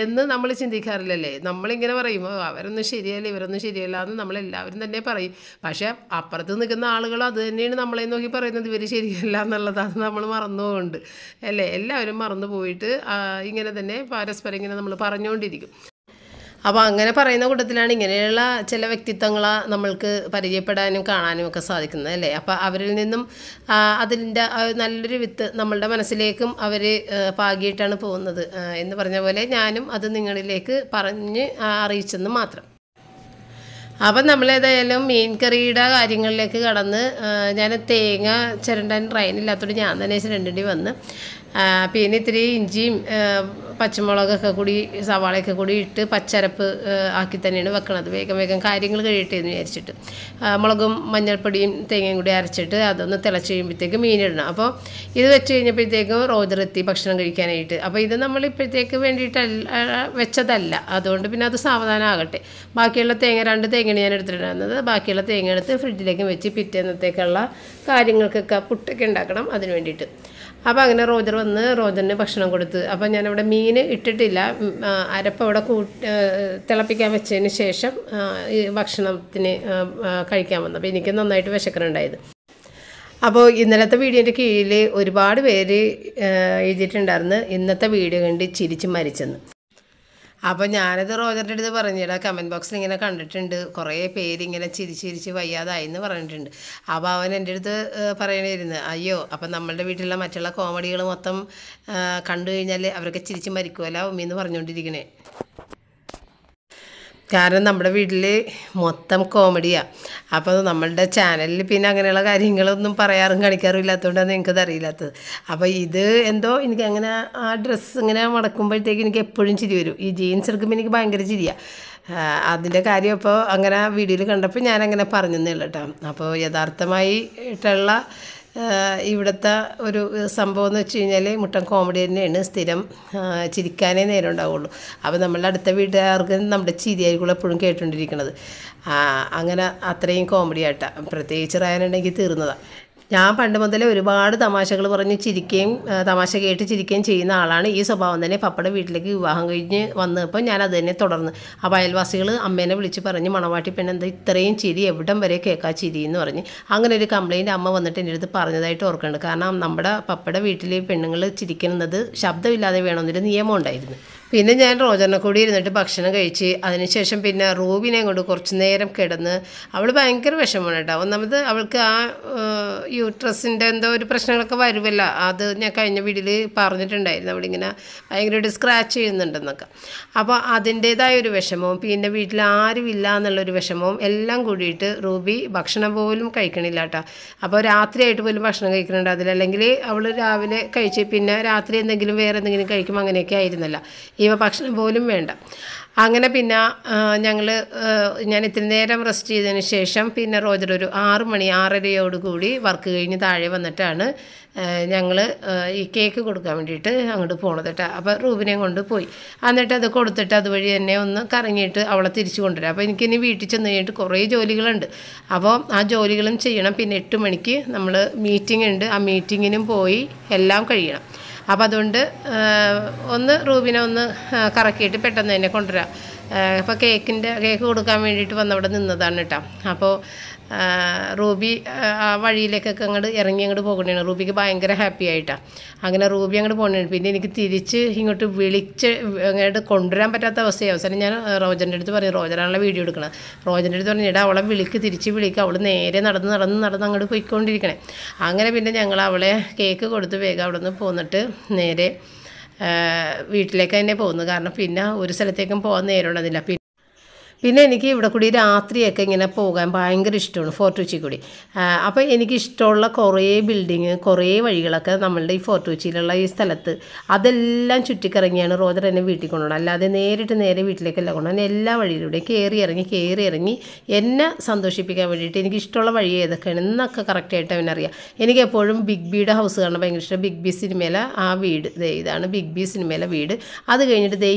എന്ന് നമ്മൾ ചിന്തിക്കാറില്ലല്ലേ നമ്മളിങ്ങനെ പറയുമ്പോൾ അവരൊന്നും ശരിയല്ല ഇവരൊന്നും ശരിയല്ല എന്ന് നമ്മളെല്ലാവരും തന്നെ പറയും പക്ഷേ അപ്പുറത്ത് നിൽക്കുന്ന ആളുകൾ അത് തന്നെയാണ് നമ്മളെ നോക്കി പറയുന്നത് ഇവർ ശരിയല്ല എന്നുള്ളത് അത് നമ്മൾ മറന്നുപോകുന്നുണ്ട് അല്ലേ എല്ലാവരും മറന്നു പോയിട്ട് ഇങ്ങനെ തന്നെ പരസ്പരം ഇങ്ങനെ നമ്മൾ പറഞ്ഞുകൊണ്ടിരിക്കും അപ്പോൾ അങ്ങനെ പറയുന്ന കൂട്ടത്തിലാണ് ഇങ്ങനെയുള്ള ചില വ്യക്തിത്വങ്ങളെ നമ്മൾക്ക് പരിചയപ്പെടാനും കാണാനും ഒക്കെ സാധിക്കുന്നത് അല്ലേ അപ്പോൾ അവരിൽ നിന്നും അതിൻ്റെ നല്ലൊരു വിത്ത് നമ്മളുടെ മനസ്സിലേക്കും അവർ പാകിയിട്ടാണ് പോകുന്നത് എന്ന് പറഞ്ഞ പോലെ ഞാനും അത് നിങ്ങളിലേക്ക് പറഞ്ഞ് അറിയിച്ചെന്ന് മാത്രം അപ്പം നമ്മളേതായാലും മീൻ കറിയുടെ കാര്യങ്ങളിലേക്ക് കടന്ന് ഞാൻ തേങ്ങ ചിരണ്ടാൻ ട്രെയിനില്ലാത്തതുകൊണ്ട് ഞാൻ തന്നെ ചിരണ്ടേണ്ടി വന്ന് പിന്നെ ഇത്തിരി ഇഞ്ചിയും പച്ചമുളകൊക്കെ കൂടി സവാളയൊക്കെ കൂടി ഇട്ട് പച്ചരപ്പ് ആക്കി തന്നെയാണ് വെക്കണത് വേഗം വേഗം കാര്യങ്ങൾ കഴിയട്ടെ എന്ന് വിചാരിച്ചിട്ട് മുളകും മഞ്ഞൾപ്പൊടിയും തേങ്ങയും കൂടി അരച്ചിട്ട് അതൊന്ന് തിളച്ച് കഴിയുമ്പോഴത്തേക്ക് മീനിടണം അപ്പോൾ ഇത് വെച്ച് കഴിഞ്ഞപ്പോഴത്തേക്കും റോതിലെത്തി ഭക്ഷണം കഴിക്കാനായിട്ട് അപ്പോൾ ഇത് നമ്മൾ ഇപ്പോഴത്തേക്ക് വേണ്ടിയിട്ട് വെച്ചതല്ല അതുകൊണ്ട് പിന്നെ അത് സാവധാനമാകട്ടെ ബാക്കിയുള്ള തേങ്ങ രണ്ട് തേങ്ങയാണ് ഞാൻ എടുത്തിട്ടുണ്ടായിരുന്നത് ബാക്കിയുള്ള തേങ്ങ എടുത്ത് ഫ്രിഡ്ജിലേക്ക് വെച്ച് പിറ്റേന്നത്തേക്കുള്ള കാര്യങ്ങൾക്കൊക്കെ പുട്ടൊക്കെ ഉണ്ടാക്കണം അതിന് വേണ്ടിയിട്ട് അപ്പോൾ അങ്ങനെ റോജർ വന്ന് റോജറിന് ഭക്ഷണം കൊടുത്ത് അപ്പോൾ ഞാനവിടെ മീൻ ഇട്ടിട്ടില്ല അരപ്പ് അവിടെ കൂട്ടി തിളപ്പിക്കാൻ വെച്ചതിന് ശേഷം ഈ ഭക്ഷണത്തിന് കഴിക്കാൻ വന്നു അപ്പോൾ എനിക്ക് നന്നായിട്ട് വിശക്കണുണ്ടായത് അപ്പോൾ ഇന്നലത്തെ വീഡിയോൻ്റെ കീഴിൽ ഒരുപാട് പേര് എഴുതിയിട്ടുണ്ടായിരുന്നു ഇന്നത്തെ വീഡിയോ കണ്ട് ചിരിച്ച് മരിച്ചെന്ന് അപ്പോൾ ഞാനത് റോജറിൻ്റെ അടുത്ത് പറഞ്ഞില്ല കമൻറ്റ് ബോക്സിൽ ഇങ്ങനെ കണ്ടിട്ടുണ്ട് കുറേ പേര് ഇങ്ങനെ ചിരിച്ചിരിച്ച് വയ്യാതായി എന്ന് പറഞ്ഞിട്ടുണ്ട് അപ്പോൾ അവൻ എൻ്റെ അടുത്ത് പറയണിരുന്ന് അയ്യോ അപ്പം നമ്മളുടെ വീട്ടിലുള്ള മറ്റുള്ള കോമഡികൾ മൊത്തം കണ്ടു കഴിഞ്ഞാൽ അവരൊക്കെ ചിരിച്ച് മരിക്കുമല്ലോ ഉമ്മയെന്ന് പറഞ്ഞുകൊണ്ടിരിക്കണേ കാരണം നമ്മുടെ വീട്ടിൽ മൊത്തം കോമഡിയാണ് അപ്പോൾ നമ്മളുടെ ചാനലിൽ പിന്നെ അങ്ങനെയുള്ള കാര്യങ്ങളൊന്നും പറയാറും കാണിക്കാറും ഇല്ലാത്തതുകൊണ്ടാണ് എനിക്കത് അറിയില്ലാത്തത് അപ്പോൾ ഇത് എന്തോ എനിക്ക് അങ്ങനെ ആ ഡ്രസ്സ് ഇങ്ങനെ മടക്കുമ്പോഴത്തേക്ക് എനിക്ക് എപ്പോഴും ചിരി വരും ഈ ജീൻസ് എടുക്കുമ്പോൾ എനിക്ക് ഭയങ്കര ചിരിയാണ് അതിൻ്റെ കാര്യം ഇപ്പോൾ അങ്ങനെ വീഡിയോയിൽ കണ്ടപ്പോൾ ഞാനങ്ങനെ പറഞ്ഞു ഉള്ളൂ കേട്ടോ അപ്പോൾ യഥാർത്ഥമായിട്ടുള്ള ഇവിടുത്തെ ഒരു സംഭവം എന്ന് വെച്ച് കഴിഞ്ഞാൽ മുട്ടൻ കോമഡി തന്നെയാണ് സ്ഥിരം ചിരിക്കാനേ നേരം ഉണ്ടാവുള്ളൂ അപ്പോൾ നമ്മളുടെ അടുത്ത വീട്ടുകാർക്ക് നമ്മുടെ ചിരിയായിരിക്കും എപ്പോഴും കേട്ടുകൊണ്ടിരിക്കുന്നത് അങ്ങനെ അത്രയും കോമഡി ആയിട്ടാണ് പ്രത്യേകിച്ച് റയാനുണ്ടെങ്കിൽ തീർന്നതാണ് ഞാൻ പണ്ട് മുതലേ ഒരുപാട് തമാശകൾ പറഞ്ഞ് ചിരിക്കുകയും തമാശ കേട്ട് ചിരിക്കുകയും ചെയ്യുന്ന ആളാണ് ഈ സ്വഭാവം തന്നെ പപ്പയുടെ വീട്ടിലേക്ക് വിവാഹം കഴിഞ്ഞ് വന്നപ്പോൾ ഞാൻ അത് തന്നെ തുടർന്ന് അപ്പോൾ അയൽവാസികൾ അമ്മേനെ വിളിച്ച് പറഞ്ഞ് മണവാട്ടി പെണ്ണെന്താ ഇത്രയും ചിരി എവിടം വരെ കേൾക്കാ ചിരി എന്ന് പറഞ്ഞ് അങ്ങനെ ഒരു കംപ്ലയിൻറ്റ് അമ്മ വന്നിട്ട് എൻ്റെ അടുത്ത് പറഞ്ഞതായിട്ട് ഓർക്കുന്നുണ്ട് കാരണം നമ്മുടെ പപ്പയുടെ വീട്ടിൽ പെണ്ണുങ്ങൾ ചിരിക്കുന്നത് ശബ്ദമില്ലാതെ വേണമെന്നൊരു നിയമം ഉണ്ടായിരുന്നു പിന്നെ ഞാൻ റോജറിനെ കൂടി ഇരുന്നിട്ട് ഭക്ഷണം കഴിച്ച് അതിനുശേഷം പിന്നെ റൂബിനെ കൊണ്ട് കുറച്ച് നേരം കിടന്ന് അവൾ ഭയങ്കര വിഷമമാണ് കേട്ടോ ഒന്നാമത് അവൾക്ക് ആ യൂട്രസിൻ്റെ എന്തോ ഒരു പ്രശ്നങ്ങളൊക്കെ വരുമല്ല അത് ഞാൻ കഴിഞ്ഞ വീട്ടിൽ പറഞ്ഞിട്ടുണ്ടായിരുന്നു അവളിങ്ങനെ ഭയങ്കരമായിട്ട് സ്ക്രാച്ച് ചെയ്യുന്നുണ്ടെന്നൊക്കെ അപ്പോൾ അതിൻ്റേതായ ഒരു വിഷമവും പിന്നെ വീട്ടിൽ ആരുമില്ല എന്നുള്ളൊരു വിഷമവും എല്ലാം കൂടിയിട്ട് റൂബി ഭക്ഷണം പോലും കഴിക്കണില്ല കേട്ടോ അപ്പോൾ രാത്രിയായിട്ട് പോലും ഭക്ഷണം കഴിക്കുന്നുണ്ട് അതിൽ അല്ലെങ്കിൽ അവൾ രാവിലെ കഴിച്ച് പിന്നെ രാത്രി എന്തെങ്കിലും വേറെ എന്തെങ്കിലും കഴിക്കും അങ്ങനെയൊക്കെ ആയിരുന്നല്ല ഇവ ഭക്ഷണം പോലും വേണ്ട അങ്ങനെ പിന്നെ ഞങ്ങൾ ഞാൻ ഇത്തിരി നേരം റെസ്റ്റ് ചെയ്തതിന് ശേഷം പിന്നെ റോജർ ഒരു ആറ് മണി ആറരയോടുകൂടി വർക്ക് കഴിഞ്ഞ് താഴെ വന്നിട്ടാണ് ഞങ്ങൾ ഈ കേക്ക് കൊടുക്കാൻ വേണ്ടിയിട്ട് അങ്ങോട്ട് പോണത് കേട്ടോ അപ്പോൾ റൂബിനെയും കൊണ്ട് പോയി എന്നിട്ട് അത് കൊടുത്തിട്ട് അതുവഴി തന്നെ ഒന്ന് കറങ്ങിയിട്ട് അവളെ തിരിച്ചു കൊണ്ടുവരാം അപ്പോൾ എനിക്കിനി വീട്ടിൽ ചെന്ന് കഴിഞ്ഞിട്ട് കുറേ ജോലികളുണ്ട് അപ്പോൾ ആ ജോലികളും ചെയ്യണം പിന്നെ എട്ട് മണിക്ക് നമ്മൾ മീറ്റിംഗ് ഉണ്ട് ആ മീറ്റിങ്ങിനും പോയി എല്ലാം കഴിയണം അപ്പം അതുകൊണ്ട് ഒന്ന് റൂബിനെ ഒന്ന് കറക്കിയിട്ട് പെട്ടെന്ന് തന്നെ കൊണ്ടുവരാം അപ്പോൾ കേക്കിൻ്റെ കേക്ക് കൊടുക്കാൻ വേണ്ടിയിട്ട് വന്നവിടെ നിന്നതാണ് കേട്ടോ അപ്പോൾ റൂബി ആ വഴിയിലേക്കൊക്കെ അങ്ങോട്ട് ഇറങ്ങി അങ്ങോട്ട് പോകണേണ് റൂബിക്ക് ഭയങ്കര ഹാപ്പി ആയിട്ടാണ് അങ്ങനെ റൂബി അങ്ങോട്ട് പോകണേണ് പിന്നെ എനിക്ക് തിരിച്ച് ഇങ്ങോട്ട് വിളിച്ച് അങ്ങോട്ട് കൊണ്ടുവരാൻ പറ്റാത്ത അവസ്ഥയാണ് അവസാനം ഞാൻ റോജൻ്റെ അടുത്ത് പറയും റോജനാണല്ലോ വീഡിയോ എടുക്കണം റോജൻ്റെ അടുത്ത് പറഞ്ഞിട്ട് അവളെ വിളിക്ക് തിരിച്ച് വിളിക്കുക അവൾ നേരെ നടന്ന് നടന്ന് നടന്ന് അങ്ങോട്ട് പോയിക്കൊണ്ടിരിക്കണേ അങ്ങനെ പിന്നെ ഞങ്ങൾ അവളെ കേക്ക് കൊടുത്ത് വേഗം അവിടെ നിന്ന് പോന്നിട്ട് നേരെ വീട്ടിലേക്ക് തന്നെ പോകുന്നു കാരണം പിന്നെ ഒരു സ്ഥലത്തേക്കും പോകാൻ നേരം ഉണ്ടായിരുന്നില്ല പിന്നെ എനിക്ക് ഇവിടെ കൂടി രാത്രിയൊക്കെ ഇങ്ങനെ പോകാൻ ഭയങ്കര ഇഷ്ടമാണ് കൊച്ചി കൂടി അപ്പോൾ എനിക്ക് ഇഷ്ടമുള്ള കുറേ ബിൽഡിങ് കുറേ വഴികളൊക്കെ നമ്മളുടെ ഈ കൊച്ചിയിലുള്ള ഈ സ്ഥലത്ത് അതെല്ലാം ചുറ്റിക്കറങ്ങിയാണ് റോദർ എന്നെ വീട്ടിൽ കൊണ്ടുപോകണം അല്ലാതെ നേരിട്ട് നേരെ വീട്ടിലേക്കല്ല കൊണ്ടുപോകണം എല്ലാ വഴിയിലൂടെയും കയറി ഇറങ്ങി കയറി ഇറങ്ങി എന്നെ സന്തോഷിപ്പിക്കാൻ വേണ്ടിയിട്ട് എനിക്ക് ഇഷ്ടമുള്ള വഴി ഏതൊക്കെയാണ് എന്നൊക്കെ കറക്റ്റായിട്ട് അവനറിയാം എനിക്ക് എപ്പോഴും ബിഗ് ബിയുടെ ഹൗസ് കാണാൻ ഭയങ്കര ഇഷ്ടം ബിഗ് ബി സിനിമയിലെ ആ വീട് ഇതാണ് ബിഗ് ബി സിനിമയിലെ വീട് അത് കഴിഞ്ഞിട്ട് ദേ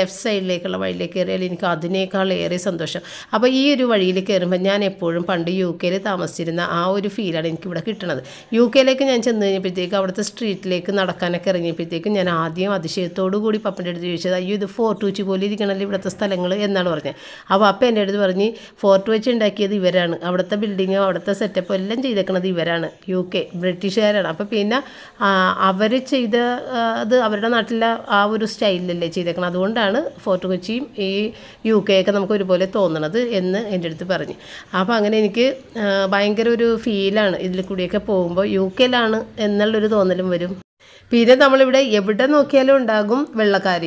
ലെഫ്റ്റ് സൈഡിലേക്കുള്ള വഴിയിലേക്ക് കയറിയാൽ എനിക്ക് അതിനേക്കാൾ അതിനേക്കാളേറെ സന്തോഷം അപ്പോൾ ഈ ഒരു വഴിയിൽ കയറുമ്പോൾ ഞാൻ എപ്പോഴും പണ്ട് യു കെയിൽ താമസിച്ചിരുന്ന ആ ഒരു ഫീലാണ് എനിക്ക് ഇവിടെ കിട്ടുന്നത് യു കെയിലേക്ക് ഞാൻ ചെന്ന് കഴിഞ്ഞപ്പോഴത്തേക്ക് അവിടുത്തെ സ്ട്രീറ്റിലേക്ക് നടക്കാനൊക്കെ ഇറങ്ങിയപ്പോഴത്തേക്കും ഞാൻ ആദ്യം അതിശയത്തോടു കൂടി പപ്പൻ്റെ അടുത്ത് ചോദിച്ചത് അയ്യോ ഇത് ഫോർട്ട് വെച്ച് പോലെ ഇരിക്കണമല്ലോ ഇവിടുത്തെ സ്ഥലങ്ങൾ എന്നാണ് പറഞ്ഞത് അപ്പോൾ അപ്പം എൻ്റെ അടുത്ത് പറഞ്ഞ് ഫോർട്ട് വെച്ച് ഉണ്ടാക്കിയത് ഇവരാണ് അവിടുത്തെ ബിൽഡിങ്ങും അവിടുത്തെ സെറ്റപ്പ് എല്ലാം ചെയ്തേക്കണത് ഇവരാണ് യു കെ ബ്രിട്ടീഷുകാരാണ് അപ്പോൾ പിന്നെ അവർ ചെയ്ത അത് അവരുടെ നാട്ടിലെ ആ ഒരു സ്റ്റൈലിലല്ലേ ചെയ്തേക്കണം അതുകൊണ്ടാണ് ഫോർട്ട് കൊച്ചിയും ഈ യു കെ ഒക്കെ നമുക്ക് ഒരുപോലെ തോന്നണത് എന്ന് എൻ്റെ അടുത്ത് പറഞ്ഞു അപ്പോൾ അങ്ങനെ എനിക്ക് ഭയങ്കര ഒരു ഫീലാണ് ഇതിൽ കൂടിയൊക്കെ പോകുമ്പോൾ യു കെയിലാണ് എന്നുള്ളൊരു തോന്നലും വരും പിന്നെ നമ്മളിവിടെ എവിടെ നോക്കിയാലും ഉണ്ടാകും വെള്ളക്കാർ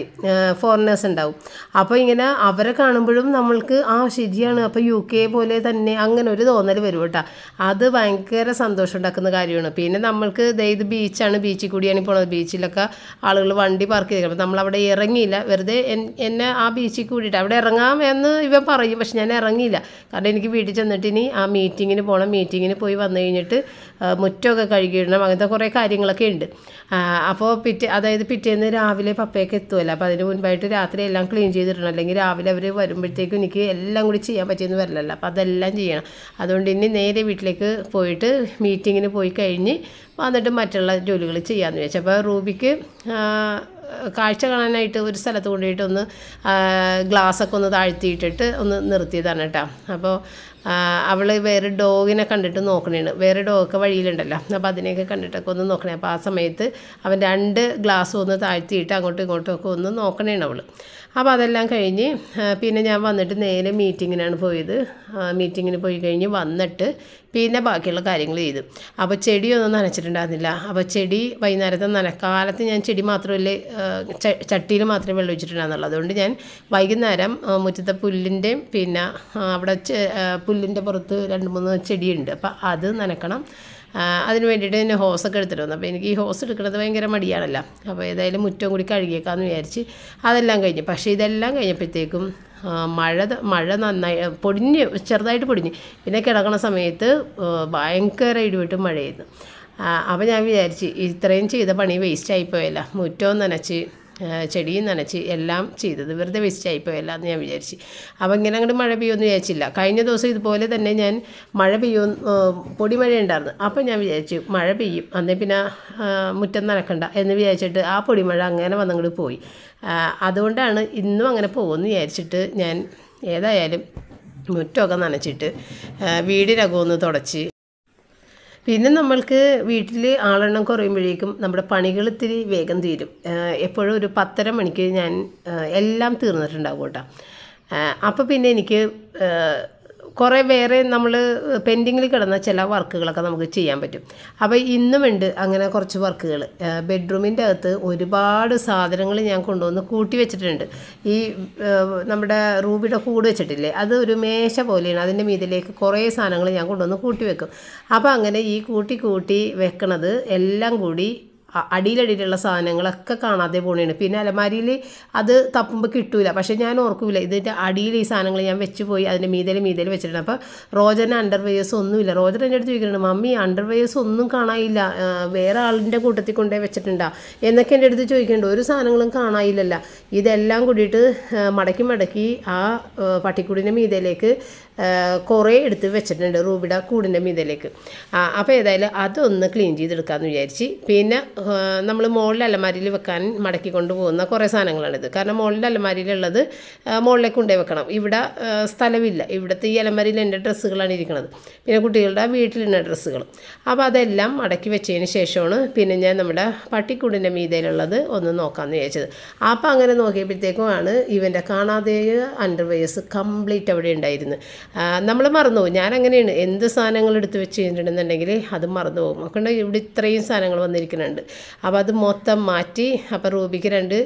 ഫോറിനേഴ്സ് ഉണ്ടാവും അപ്പോൾ ഇങ്ങനെ അവരെ കാണുമ്പോഴും നമ്മൾക്ക് ആ ശരിയാണ് അപ്പോൾ യു കെ പോലെ തന്നെ അങ്ങനെ ഒരു തോന്നൽ വരും കേട്ടോ അത് ഭയങ്കര സന്തോഷം ഉണ്ടാക്കുന്ന കാര്യമാണ് പിന്നെ നമ്മൾക്ക് ഇത് ബീച്ചാണ് ബീച്ചിൽ കൂടിയാണ് പോണത് ബീച്ചിലൊക്കെ ആളുകൾ വണ്ടി പാർക്ക് അപ്പോൾ നമ്മളവിടെ ഇറങ്ങിയില്ല വെറുതെ എന്നെ ആ ബീച്ചിൽ കൂടിയിട്ട് അവിടെ ഇറങ്ങാം എന്ന് ഇവൻ പറയും പക്ഷെ ഞാൻ ഇറങ്ങിയില്ല കാരണം എനിക്ക് വീട്ടിൽ ചെന്നിട്ട് ഇനി ആ മീറ്റിങ്ങിന് പോകണം മീറ്റിങ്ങിന് പോയി വന്നു കഴിഞ്ഞിട്ട് മുറ്റമൊക്കെ കഴുകിയിടണം അങ്ങനത്തെ കുറേ കാര്യങ്ങളൊക്കെ ഉണ്ട് അപ്പോൾ പിറ്റേ അതായത് പിറ്റേന്ന് രാവിലെ പപ്പയൊക്കെ എത്തുമല്ലോ അപ്പോൾ അതിന് മുൻപായിട്ട് രാത്രി എല്ലാം ക്ലീൻ ചെയ്തിടണം അല്ലെങ്കിൽ രാവിലെ അവർ വരുമ്പോഴത്തേക്കും എനിക്ക് എല്ലാം കൂടി ചെയ്യാൻ പറ്റിയെന്ന് വരില്ലല്ലോ അപ്പോൾ അതെല്ലാം ചെയ്യണം അതുകൊണ്ട് ഇനി നേരെ വീട്ടിലേക്ക് പോയിട്ട് മീറ്റിങ്ങിന് പോയി കഴിഞ്ഞ് വന്നിട്ട് മറ്റുള്ള ജോലികൾ ചെയ്യാമെന്ന് വെച്ചു അപ്പോൾ റൂബിക്ക് കാഴ്ച കാണാനായിട്ട് ഒരു സ്ഥലത്ത് കൊണ്ടുപോയിട്ട് ഒന്ന് ഗ്ലാസ്സൊക്കെ ഒന്ന് താഴ്ത്തിയിട്ടിട്ട് ഒന്ന് നിർത്തിയതാണ് കേട്ടോ അപ്പോൾ അവൾ വേറെ ഡോഗിനെ കണ്ടിട്ട് നോക്കണേണ് വേറെ ഡോഗൊക്കെ വഴിയിലുണ്ടല്ലോ അപ്പോൾ അതിനെയൊക്കെ കണ്ടിട്ടൊക്കെ ഒന്ന് നോക്കണേ അപ്പോൾ ആ സമയത്ത് അവൻ രണ്ട് ഗ്ലാസ് ഒന്ന് താഴ്ത്തിയിട്ട് അങ്ങോട്ടും ഇങ്ങോട്ടും ഒക്കെ ഒന്ന് നോക്കണേണ് അവൾ അപ്പോൾ അതെല്ലാം കഴിഞ്ഞ് പിന്നെ ഞാൻ വന്നിട്ട് നേരെ മീറ്റിങ്ങിനാണ് പോയത് മീറ്റിങ്ങിന് പോയി കഴിഞ്ഞ് വന്നിട്ട് പിന്നെ ബാക്കിയുള്ള കാര്യങ്ങൾ ചെയ്തു അപ്പോൾ ചെടിയൊന്നും നനച്ചിട്ടുണ്ടായിരുന്നില്ല അപ്പോൾ ചെടി വൈകുന്നേരത്തെ നനക്കാലത്ത് ഞാൻ ചെടി മാത്രമല്ലേ ചട്ടിയിൽ മാത്രമേ വെള്ളം ഒഴിച്ചിട്ടുണ്ടായിരുന്നുള്ളൂ അതുകൊണ്ട് ഞാൻ വൈകുന്നേരം മുറ്റത്തെ പുല്ലിൻ്റെയും പിന്നെ അവിടെ പുല്ലിൻ്റെ പുറത്ത് രണ്ട് മൂന്ന് ചെടിയുണ്ട് അപ്പോൾ അത് നനക്കണം അതിന് വേണ്ടിയിട്ട് ഞാൻ ഹോസൊക്കെ എടുത്തിട്ട് വന്നു അപ്പോൾ എനിക്ക് ഈ ഹോസ് എടുക്കുന്നത് ഭയങ്കര മടിയാണല്ലോ അപ്പോൾ ഏതായാലും മുറ്റം കൂടി കഴുകിയേക്കാന്ന് വിചാരിച്ച് അതെല്ലാം കഴിഞ്ഞു പക്ഷേ ഇതെല്ലാം കഴിഞ്ഞപ്പോഴത്തേക്കും മഴ മഴ നന്നായി പൊടിഞ്ഞ് ചെറുതായിട്ട് പൊടിഞ്ഞ് പിന്നെ കിടക്കുന്ന സമയത്ത് ഭയങ്കര ഇടിവിട്ട് മഴയായിരുന്നു അപ്പോൾ ഞാൻ വിചാരിച്ച് ഇത്രയും ചെയ്ത പണി വേസ്റ്റ് ആയിപ്പോയല്ല മുറ്റവും നനച്ച് ചെടിയും നനച്ച് എല്ലാം ചെയ്തത് വെറുതെ വേസ്റ്റ് പോയല്ല എന്ന് ഞാൻ വിചാരിച്ച് അപ്പം ഇങ്ങനെ അങ്ങോട്ട് മഴ പെയ്യുമെന്ന് വിചാരിച്ചില്ല കഴിഞ്ഞ ദിവസം ഇതുപോലെ തന്നെ ഞാൻ മഴ പെയ്യും പൊടിമഴ ഉണ്ടായിരുന്നു അപ്പോൾ ഞാൻ വിചാരിച്ചു മഴ പെയ്യും അന്നേ പിന്നെ മുറ്റം നനക്കണ്ട എന്ന് വിചാരിച്ചിട്ട് ആ പൊടിമഴ അങ്ങനെ വന്നങ്ങോട്ട് പോയി അതുകൊണ്ടാണ് ഇന്നും അങ്ങനെ പോകുമെന്ന് വിചാരിച്ചിട്ട് ഞാൻ ഏതായാലും മുറ്റമൊക്കെ നനച്ചിട്ട് വീടിനകം തുടച്ച് പിന്നെ നമ്മൾക്ക് വീട്ടിൽ ആളെണ്ണം കുറയുമ്പോഴേക്കും നമ്മുടെ പണികൾ ഇത്തിരി വേഗം തീരും എപ്പോഴും ഒരു പത്തര മണിക്ക് ഞാൻ എല്ലാം തീർന്നിട്ടുണ്ടാവും കേട്ടോ അപ്പോൾ പിന്നെ എനിക്ക് കുറേ വേറെ നമ്മൾ പെൻഡിങ്ങിൽ കിടന്ന ചില വർക്കുകളൊക്കെ നമുക്ക് ചെയ്യാൻ പറ്റും അപ്പോൾ ഇന്നുമുണ്ട് അങ്ങനെ കുറച്ച് വർക്കുകൾ ബെഡ്റൂമിൻ്റെ അകത്ത് ഒരുപാട് സാധനങ്ങൾ ഞാൻ കൊണ്ടുവന്ന് കൂട്ടി വെച്ചിട്ടുണ്ട് ഈ നമ്മുടെ റൂബിയുടെ കൂട് വെച്ചിട്ടില്ലേ അത് ഒരു മേശ പോലെയാണ് അതിൻ്റെ മീതിലേക്ക് കുറേ സാധനങ്ങൾ ഞാൻ കൊണ്ടുവന്ന് കൂട്ടി വെക്കും അപ്പോൾ അങ്ങനെ ഈ കൂട്ടി കൂട്ടി വെക്കണത് എല്ലാം കൂടി അടിയിലടിയിലുള്ള സാധനങ്ങളൊക്കെ കാണാതെ പോണേണ് പിന്നെ അലമാരിയിൽ അത് തപ്പുമ്പോൾ കിട്ടൂല പക്ഷേ ഞാൻ ഓർക്കൂല ഇതിൻ്റെ അടിയിൽ ഈ സാധനങ്ങൾ ഞാൻ വെച്ച് പോയി അതിൻ്റെ മീതൽ മീതൽ വെച്ചിട്ടുണ്ട് അപ്പോൾ റോജറിന് അണ്ടർവെയേഴ്സ് ഒന്നുമില്ല റോജൻ എൻ്റെ അടുത്ത് ചോദിക്കുന്നുണ്ട് മമ്മി അണ്ടർവെയേഴ്സ് ഒന്നും കാണാനില്ല വേറെ ആളിൻ്റെ കൂട്ടത്തിൽ കൊണ്ടേ വെച്ചിട്ടുണ്ടാ എന്നൊക്കെ എൻ്റെ അടുത്ത് ചോദിക്കുന്നുണ്ട് ഒരു സാധനങ്ങളും കാണാനില്ലല്ല ഇതെല്ലാം കൂടിയിട്ട് മടക്കി മടക്കി ആ പട്ടിക്കുടിൻ്റെ മീതയിലേക്ക് കുറേ എടുത്ത് വെച്ചിട്ടുണ്ട് റൂബിഡ കൂടിൻ്റെ മീതയിലേക്ക് അപ്പോൾ ഏതായാലും അതൊന്ന് ക്ലീൻ ചെയ്തെടുക്കാമെന്ന് വിചാരിച്ച് പിന്നെ നമ്മൾ മുകളിൽ അലമാരിയിൽ വെക്കാൻ മടക്കി കൊണ്ടുപോകുന്ന കുറേ സാധനങ്ങളാണിത് കാരണം മുകളിൽ അലമാരിയിലുള്ളത് മുകളിലേക്ക് കൊണ്ടേ വെക്കണം ഇവിടെ സ്ഥലമില്ല ഇവിടുത്തെ ഈ അലമാരിയിൽ എൻ്റെ ഡ്രസ്സുകളാണ് ഇരിക്കുന്നത് പിന്നെ കുട്ടികളുടെ വീട്ടിലുള്ള ഡ്രസ്സുകൾ അപ്പോൾ അതെല്ലാം മടക്കി വെച്ചതിന് ശേഷമാണ് പിന്നെ ഞാൻ നമ്മുടെ പട്ടിക്കൂടിൻ്റെ മീതയിലുള്ളത് ഒന്ന് നോക്കാമെന്ന് ചോദിച്ചത് അപ്പോൾ അങ്ങനെ നോക്കിയപ്പോഴത്തേക്കുമാണ് ഇവൻ്റെ കാണാതെ അണ്ടർവെയർസ് കംപ്ലീറ്റ് അവിടെ ഉണ്ടായിരുന്നു നമ്മൾ മറന്നു പോകും ഞാൻ അങ്ങനെയാണ് എന്ത് സാധനങ്ങൾ എടുത്ത് വെച്ച് കഴിഞ്ഞിട്ടുണ്ടെന്നുണ്ടെങ്കിൽ അത് മറന്നു പോകും അതുകൊണ്ട് ഇവിടെ ഇത്രയും സാധനങ്ങൾ വന്നിരിക്കുന്നുണ്ട് അപ്പോൾ അത് മൊത്തം മാറ്റി അപ്പോൾ റൂബിക്ക് രണ്ട്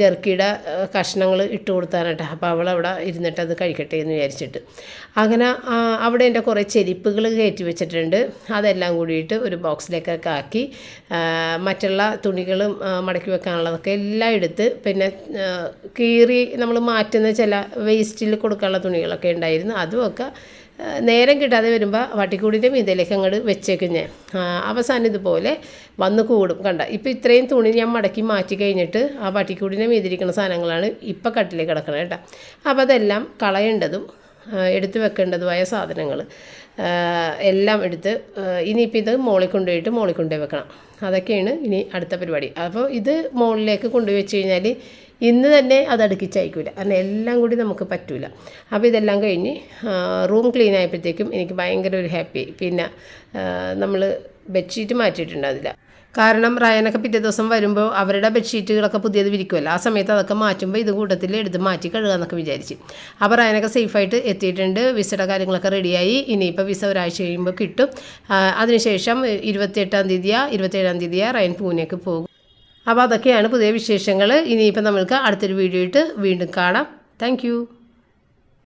ജെർക്കിയുടെ കഷ്ണങ്ങൾ ഇട്ട് കൊടുത്താണ് അപ്പോൾ അവൾ അവിടെ ഇരുന്നിട്ട് അത് കഴിക്കട്ടെ എന്ന് വിചാരിച്ചിട്ട് അങ്ങനെ അവിടെ എൻ്റെ കുറേ ചെരിപ്പുകൾ കയറ്റി വെച്ചിട്ടുണ്ട് അതെല്ലാം കൂടിയിട്ട് ഒരു ബോക്സിലേക്കൊക്കെ ആക്കി മറ്റുള്ള തുണികളും മടക്കി വെക്കാനുള്ളതൊക്കെ എല്ലാം എടുത്ത് പിന്നെ കീറി നമ്മൾ മാറ്റുന്ന ചില വേസ്റ്റിൽ കൊടുക്കാനുള്ള തുണികളൊക്കെ ഉണ്ടായിരുന്നു അതുമൊക്കെ നേരം കിട്ടാതെ വരുമ്പോൾ വട്ടിക്കൂടിൻ്റെ മീതയിലേക്ക് അങ്ങോട്ട് വെച്ചേക്കും ഞാൻ അവസാനം ഇതുപോലെ വന്ന് കൂടും കണ്ട ഇപ്പോൾ ഇത്രയും തുണി ഞാൻ മടക്കി മാറ്റി കഴിഞ്ഞിട്ട് ആ വട്ടിക്കൂടിൻ്റെ മീതിരിക്കുന്ന സാധനങ്ങളാണ് ഇപ്പോൾ കട്ടിലേക്ക് കിടക്കുന്നത് കേട്ടോ അപ്പോൾ അതെല്ലാം കളയേണ്ടതും എടുത്തു വെക്കേണ്ടതുമായ സാധനങ്ങൾ എല്ലാം എടുത്ത് ഇനിയിപ്പോൾ ഇത് മോളിൽ കൊണ്ടുപോയിട്ട് മോളിൽ കൊണ്ടുപോയി വെക്കണം അതൊക്കെയാണ് ഇനി അടുത്ത പരിപാടി അപ്പോൾ ഇത് മോളിലേക്ക് കൊണ്ടുപോയി വെച്ച് കഴിഞ്ഞാൽ ഇന്ന് തന്നെ അത് അടുക്കിച്ചയക്കില്ല കാരണം എല്ലാം കൂടി നമുക്ക് പറ്റില്ല അപ്പോൾ ഇതെല്ലാം കഴിഞ്ഞ് റൂം ക്ലീൻ ആയപ്പോഴത്തേക്കും എനിക്ക് ഭയങ്കര ഒരു ഹാപ്പി പിന്നെ നമ്മൾ ബെഡ്ഷീറ്റ് മാറ്റിയിട്ടുണ്ടാവില്ല കാരണം റയാനൊക്കെ പിറ്റേ ദിവസം വരുമ്പോൾ അവരുടെ ബെഡ്ഷീറ്റുകളൊക്കെ പുതിയത് വിരിക്കുമല്ലോ ആ സമയത്ത് അതൊക്കെ മാറ്റുമ്പോൾ ഇത് കൂട്ടത്തിൽ എടുത്ത് മാറ്റി കഴുകാമെന്നൊക്കെ വിചാരിച്ച് അപ്പോൾ റയാനൊക്കെ സേഫായിട്ട് എത്തിയിട്ടുണ്ട് വിസയുടെ കാര്യങ്ങളൊക്കെ റെഡിയായി ഇനിയിപ്പോൾ വിസ ഒരാഴ്ച കഴിയുമ്പോൾ കിട്ടും അതിനുശേഷം ഇരുപത്തിയെട്ടാം തീയതിയാ ഏഴാം തീയതിയാ റയൻ പൂനെക്ക് പോകും അപ്പോൾ അതൊക്കെയാണ് പുതിയ വിശേഷങ്ങൾ ഇനിയിപ്പോൾ നമ്മൾക്ക് അടുത്തൊരു വീഡിയോ ഇട്ട് വീണ്ടും കാണാം താങ്ക്